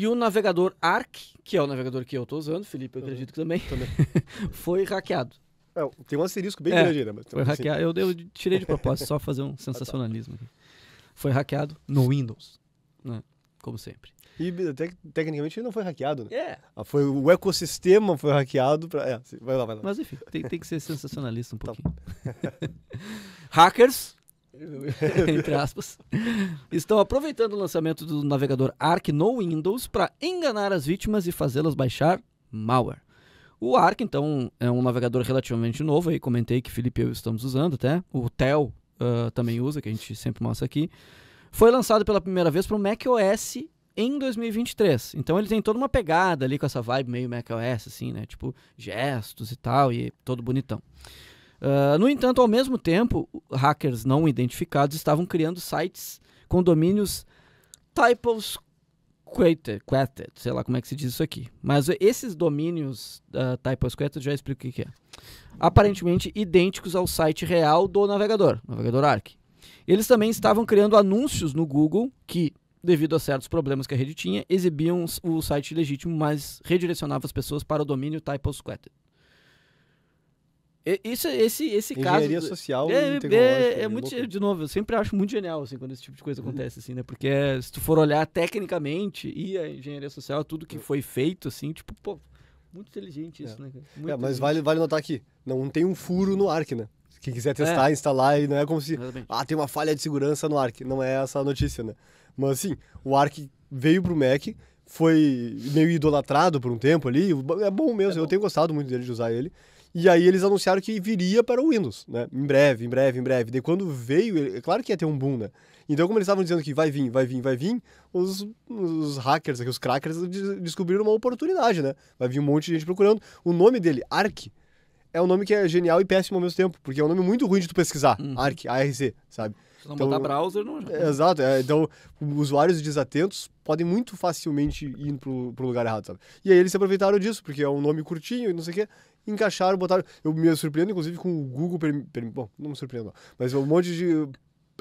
E o navegador ARC, que é o navegador que eu estou usando, Felipe, eu acredito que também, também. foi hackeado. É, tem um asterisco bem é, grande, né? Mas foi assim. hackeado. Eu, eu, tirei de propósito, só fazer um ah, tá. sensacionalismo aqui. Foi hackeado no Windows, né? Como sempre. E te, tecnicamente ele não foi hackeado, né? É. Ah, foi, o ecossistema foi hackeado para. É, vai lá, vai lá. Mas enfim, tem, tem que ser sensacionalista um tá pouquinho. Hackers entre aspas, estão aproveitando o lançamento do navegador ARC no Windows para enganar as vítimas e fazê-las baixar malware. O ARC, então, é um navegador relativamente novo, aí comentei que Felipe e eu estamos usando até, o TEL uh, também usa, que a gente sempre mostra aqui. Foi lançado pela primeira vez para o macOS em 2023. Então ele tem toda uma pegada ali com essa vibe meio macOS, assim, né? Tipo, gestos e tal, e todo bonitão. Uh, no entanto, ao mesmo tempo, hackers não identificados estavam criando sites com domínios typos Quated, sei lá como é que se diz isso aqui. Mas esses domínios uh, Typos Quated, já explico o que, é. Aparentemente idênticos ao site real do navegador, navegador ARC. Eles também estavam criando anúncios no Google que, devido a certos problemas que a rede tinha, exibiam o site legítimo, mas redirecionava as pessoas para o domínio Typos Quated. Isso, esse, esse Engenharia caso. Engenharia social é, e é, é, é né? muito. De novo, eu sempre acho muito genial assim, quando esse tipo de coisa uhum. acontece, assim, né? Porque é, se tu for olhar tecnicamente e a engenharia social, tudo que uhum. foi feito, assim, tipo, pô, muito inteligente isso, é. né? É, muito é, mas vale, vale notar que não tem um furo no ARC, né? Quem quiser testar, é. instalar, e não é como se. Exatamente. Ah, tem uma falha de segurança no ARC. Não é essa a notícia, né? Mas assim, o ARC veio pro Mac, foi meio idolatrado por um tempo ali. É bom mesmo, é bom. eu tenho gostado muito dele de usar ele. E aí eles anunciaram que viria para o Windows, né? Em breve, em breve, em breve. Daí quando veio, é claro que ia ter um boom, né? Então, como eles estavam dizendo que vai vir, vai vir, vai vir, os, os hackers aqui, os crackers, descobriram uma oportunidade, né? Vai vir um monte de gente procurando. O nome dele, Arc, é um nome que é genial e péssimo ao mesmo tempo, porque é um nome muito ruim de tu pesquisar. Uhum. Arc, ARC, sabe? Se não então, botar browser, não. Exato. É, então, usuários desatentos podem muito facilmente ir pro, pro lugar errado, sabe? E aí eles se aproveitaram disso, porque é um nome curtinho e não sei o quê. Encaixaram, botaram. Eu me surpreendo, inclusive, com o Google. Per, per, bom, não me surpreendo, mas um monte de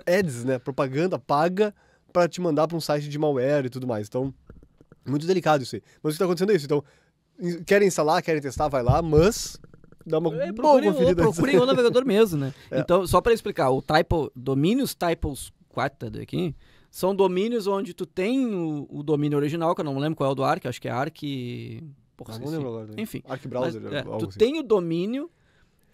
ads, né? Propaganda paga para te mandar para um site de malware e tudo mais. Então, muito delicado isso aí. Mas o que tá acontecendo é isso. Então, querem instalar, querem testar, vai lá, mas dá uma é, procurem, boa conferida. Procurem o navegador mesmo, né? É. Então, só para explicar, o Typo, domínios Typos 4 aqui, são domínios onde tu tem o, o domínio original, que eu não lembro qual é o do Arc, acho que é Arc. Porra, ah, não lembro agora. Né? Enfim. Arc Browser. Mas, é, tu assim. tem o domínio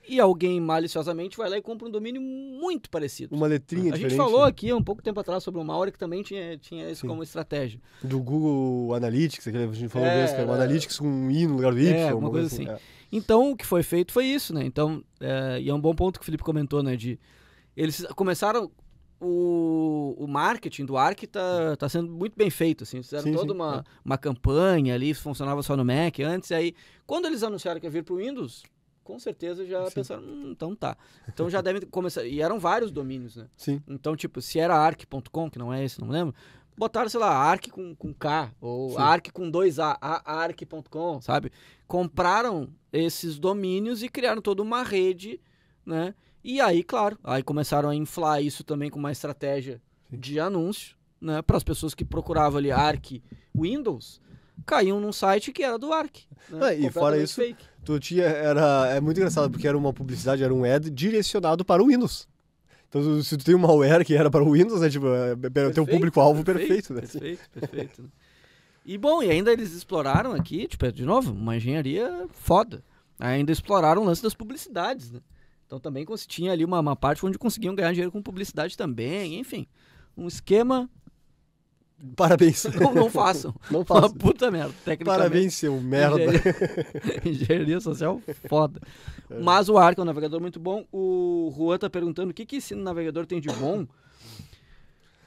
e alguém maliciosamente vai lá e compra um domínio muito parecido. Uma letrinha A diferente. A gente falou né? aqui há um pouco tempo atrás sobre o Maori que também tinha, tinha isso Sim. como estratégia. Do Google Analytics, aquele a gente falou é, mesmo, que era o Analytics com um I no lugar do Y. É, alguma coisa assim. assim. É. Então, o que foi feito foi isso, né? Então, é, e é um bom ponto que o Felipe comentou, né? De eles começaram o, o marketing do ARC tá, tá sendo muito bem feito, assim. Fizeram sim, toda sim, uma, é. uma campanha ali, funcionava só no Mac antes. Aí, quando eles anunciaram que ia vir pro Windows, com certeza já sim. pensaram, hum, então tá. Então já devem começar. E eram vários domínios, né? Sim. Então, tipo, se era arc.com, que não é esse, não lembro. Botaram, sei lá, arc com, com K, ou Sim. arc com dois A, arc.com, sabe? Compraram esses domínios e criaram toda uma rede, né? E aí, claro, aí começaram a inflar isso também com uma estratégia Sim. de anúncio, né? Para as pessoas que procuravam ali ARC Windows, caíam num site que era do ARC. Né? Ah, e fora isso, fake. tu tinha, era, é muito engraçado, porque era uma publicidade, era um ad direcionado para o Windows. Então, se tu tem um malware que era para o Windows, né? Tipo, é, é, é perfeito, público-alvo perfeito, perfeito, né? Perfeito, perfeito. Né? E bom, e ainda eles exploraram aqui, tipo, de novo, uma engenharia foda. Ainda exploraram o lance das publicidades, né? Então também tinha ali uma, uma parte onde conseguiam ganhar dinheiro com publicidade também, enfim. Um esquema Parabéns. Não, não façam. Não façam. Uma puta merda. Parabéns, seu merda. Engenharia, engenharia social, foda. É. Mas o Arca é um navegador muito bom. O Juan tá perguntando o que, que esse navegador tem de bom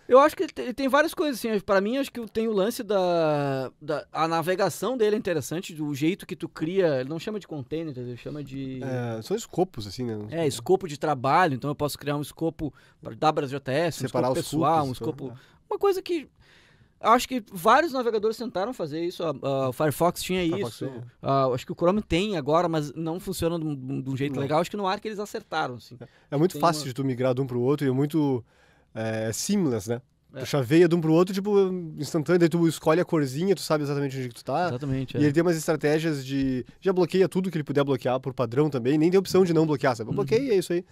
eu acho que ele tem, várias coisas, assim. Para mim, acho que tem o lance da, da. A navegação dele é interessante, do jeito que tu cria. Ele não chama de container, ele chama de. É, são escopos, assim, né? É, escopo de trabalho. Então eu posso criar um escopo da BrasJS, um escopo pessoal, um tá? escopo. É. Uma coisa que acho que vários navegadores tentaram fazer isso. o Firefox tinha Firefox isso. Tinha. Uh, acho que o Chrome tem agora, mas não funciona de um, jeito não. legal. Acho que no ar que eles acertaram. Assim. É, é muito fácil uma... de tu migrar de um para o outro e é muito é, seamless, né? É. Tu chaveia de um pro outro, tipo, instantâneo, daí tu escolhe a corzinha, tu sabe exatamente onde que tu tá. Exatamente. É. E ele é. tem umas estratégias de. Já bloqueia tudo que ele puder bloquear por padrão também, nem tem opção de não bloquear, sabe? Uhum. Bloqueia, é isso aí.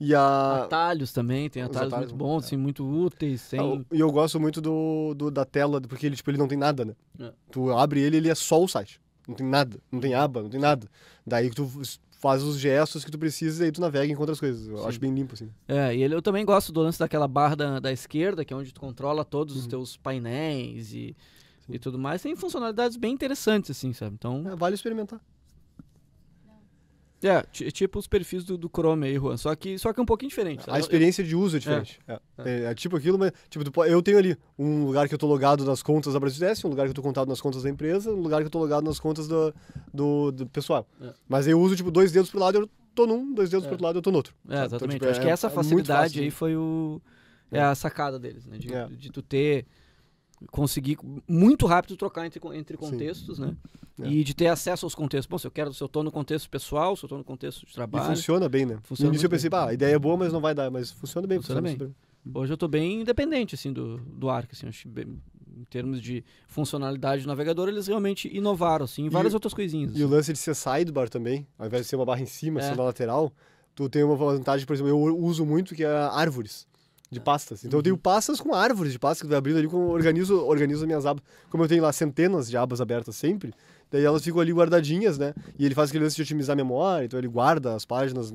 E a... Atalhos também, tem atalhos, atalhos muito bons, é. assim, muito úteis. Sem... Eu, ah, e eu gosto muito do, do, da tela, porque ele, tipo, ele não tem nada, né? É. Tu abre ele, ele é só o site. Não tem nada, não tem aba, não tem nada. Daí tu faz os gestos que tu precisa e aí tu navega e encontra as coisas. Eu Sim. acho bem limpo, assim. É, e eu também gosto do lance daquela barra da, da esquerda, que é onde tu controla todos uhum. os teus painéis e, e tudo mais. Tem funcionalidades bem interessantes, assim, sabe? Então... É, vale experimentar. É, tipo os perfis do, do Chrome aí, Juan. Só que, só que é um pouquinho diferente. Tá? A experiência eu, de uso é diferente. É, é. é, é tipo aquilo, mas tipo, eu tenho ali um lugar que eu tô logado nas contas da Brasidesk, um lugar que eu tô contado nas contas da empresa, um lugar que eu tô logado nas contas do, do, do pessoal. É. Mas eu uso, tipo, dois dedos pro lado, eu tô num, dois dedos é. pro outro lado, eu tô no outro. É, exatamente. Então, tipo, Acho que essa facilidade fácil, aí foi o... É a sacada deles, né? De, de tu ter conseguir muito rápido trocar entre, entre contextos, Sim. né? É. E de ter acesso aos contextos. Bom, se eu quero, se eu estou no contexto pessoal, se eu estou no contexto de trabalho. E funciona bem, né? Funciona no início eu pensei, ah, a ideia é boa, mas não vai dar, mas funciona bem, funciona, funciona bem. Super. Hoje eu estou bem independente assim do do Arc, assim, bem, em termos de funcionalidade do navegador, eles realmente inovaram assim, em várias e, outras coisinhas. E o assim. lance de ser sidebar também, ao invés de ser uma barra em cima, assim, é. ser na lateral, tu tem uma vantagem, por exemplo, eu uso muito que é árvores de pastas. Assim. Então eu tenho pastas com árvores de pastas que eu abrindo ali, com, organizo, organizo minhas abas. Como eu tenho lá centenas de abas abertas sempre, daí elas ficam ali guardadinhas, né? E ele faz aquele lance de otimizar a memória, então ele guarda as páginas,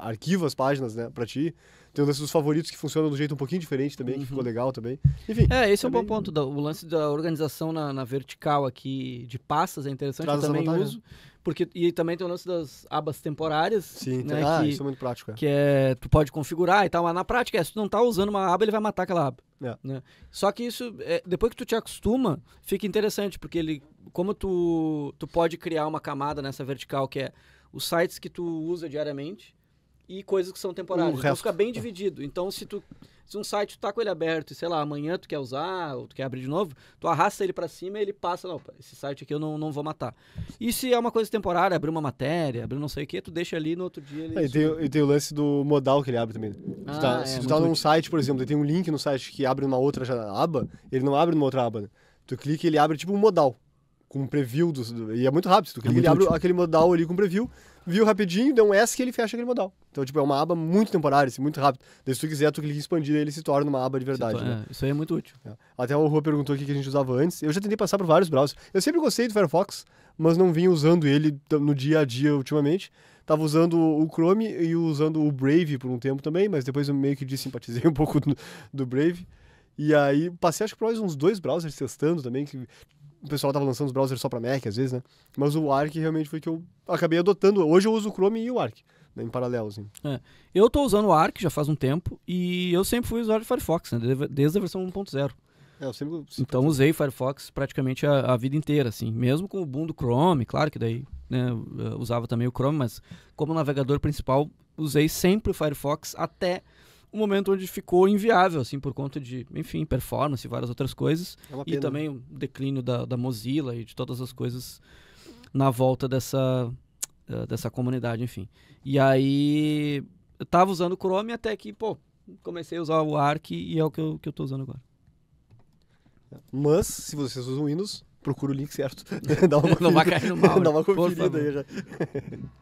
arquiva as páginas, né, pra ti. Tem o lance dos favoritos que funciona de um jeito um pouquinho diferente também, uhum. que ficou uhum. legal também. Enfim. É, esse é, um é bom ponto. o lance da organização na, na vertical aqui de pastas é interessante. Traz eu também né? uso. Porque, e também tem o lance das abas temporárias. Sim, né, ah, que, isso é muito prático. É. Que é, tu pode configurar e tal, mas na prática, é, se tu não tá usando uma aba, ele vai matar aquela aba. É. Né? Só que isso, é, depois que tu te acostuma, fica interessante, porque ele, como tu, tu pode criar uma camada nessa vertical, que é os sites que tu usa diariamente, e coisas que são temporárias. então fica bem é. dividido. Então, se tu se um site tá com ele aberto e sei lá, amanhã tu quer usar ou tu quer abrir de novo, tu arrasta ele para cima e ele passa, não, esse site aqui eu não, não vou matar. E se é uma coisa temporária, abrir uma matéria, abrir não sei o que, tu deixa ali no outro dia ele. É, e, tem, e, tem, o lance do modal que ele abre também. Ah, tá, é, se tu tá, ah, é, tá num site, por exemplo, tem um link no site que abre uma outra aba, ele não abre numa outra aba, né? Tu clica e ele abre tipo um modal com um preview. Do, do, e é muito rápido. É clica, é muito ele útil. abre aquele modal ali com preview, viu rapidinho, deu um S que ele fecha aquele modal. Então, tipo, é uma aba muito temporária, assim, muito rápido. Daí, se tu quiser, tu clica em expandir ele se torna uma aba de verdade. Torna, né? É, isso aí é muito útil. É. Até o Rua perguntou aqui que a gente usava antes. Eu já tentei passar por vários browsers. Eu sempre gostei do Firefox, mas não vim usando ele no dia a dia ultimamente. Tava usando o Chrome e usando o Brave por um tempo também, mas depois eu meio que desimpatizei um pouco do, do Brave. E aí, passei acho que por mais uns dois browsers testando também, que o pessoal tava lançando os browsers só para Mac, às vezes, né? Mas o Arc realmente foi que eu acabei adotando. Hoje eu uso o Chrome e o Arc, né? em paralelo, assim. É. Eu tô usando o Arc já faz um tempo e eu sempre fui usuário de Firefox, né? Desde a versão 1.0. É, sempre... Então usei Firefox praticamente a, a, vida inteira, assim. Mesmo com o boom do Chrome, claro que daí né, usava também o Chrome, mas como navegador principal usei sempre o Firefox até um momento onde ficou inviável, assim, por conta de, enfim, performance e várias outras coisas. É e né? também o declínio da, da Mozilla e de todas as coisas na volta dessa, eh, dessa comunidade, enfim. E aí, eu tava usando o Chrome até que, pô, comecei a usar o Arc e é o que eu, que eu tô usando agora. Mas, se vocês usam Windows, procura o link certo. dá uma não vai cair no mal. dá uma né? conferida aí já.